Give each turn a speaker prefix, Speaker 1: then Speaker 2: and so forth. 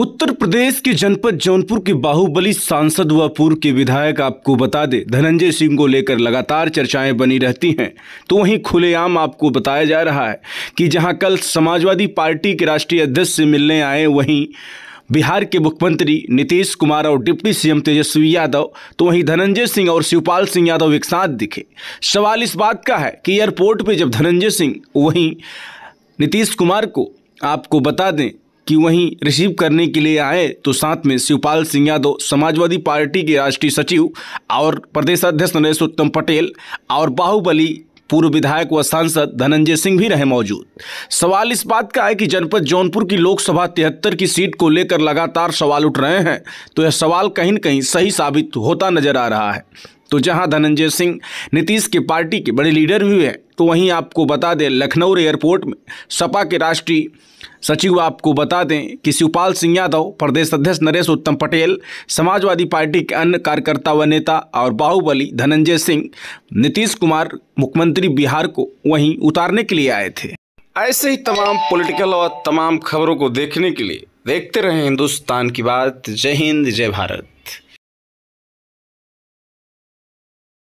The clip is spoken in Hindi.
Speaker 1: उत्तर प्रदेश के जनपद जौनपुर के बाहुबली सांसद व पूर्व के विधायक आपको बता दे धनंजय सिंह को लेकर लगातार चर्चाएं बनी रहती हैं तो वहीं खुलेआम आपको बताया जा रहा है कि जहां कल समाजवादी पार्टी के राष्ट्रीय अध्यक्ष से मिलने आए वहीं बिहार के मुख्यमंत्री नीतीश कुमार और डिप्टी सीएम तेजस्वी यादव तो वहीं धनंजय सिंह और शिवपाल सिंह यादव एक साथ दिखे सवाल इस बात का है कि एयरपोर्ट पर जब धनंजय सिंह वहीं नीतीश कुमार को आपको बता दें कि वहीं रिसीव करने के लिए आए तो साथ में शिवपाल सिंह यादव समाजवादी पार्टी के राष्ट्रीय सचिव और प्रदेश अध्यक्ष नरेश उत्तम पटेल और बाहुबली पूर्व विधायक व सांसद धनंजय सिंह भी रहे मौजूद सवाल इस बात का है कि जनपद जौनपुर की लोकसभा तिहत्तर की सीट को लेकर लगातार सवाल उठ रहे हैं तो यह सवाल कहीं न कहीं सही साबित होता नजर आ रहा है तो जहां धनंजय सिंह नीतीश की पार्टी के बड़े लीडर भी हैं तो वहीं आपको बता दें लखनऊ एयरपोर्ट में सपा के राष्ट्रीय सचिव आपको बता दें कि शिवपाल सिंह यादव प्रदेश अध्यक्ष नरेश उत्तम पटेल समाजवादी पार्टी के अन्य कार्यकर्ता व नेता और बाहुबली धनंजय सिंह नीतीश कुमार मुख्यमंत्री बिहार को वहीं उतारने के लिए आए थे
Speaker 2: ऐसे ही तमाम पॉलिटिकल और तमाम खबरों को देखने के लिए देखते रहें हिंदुस्तान की बात जय हिंद जय भारत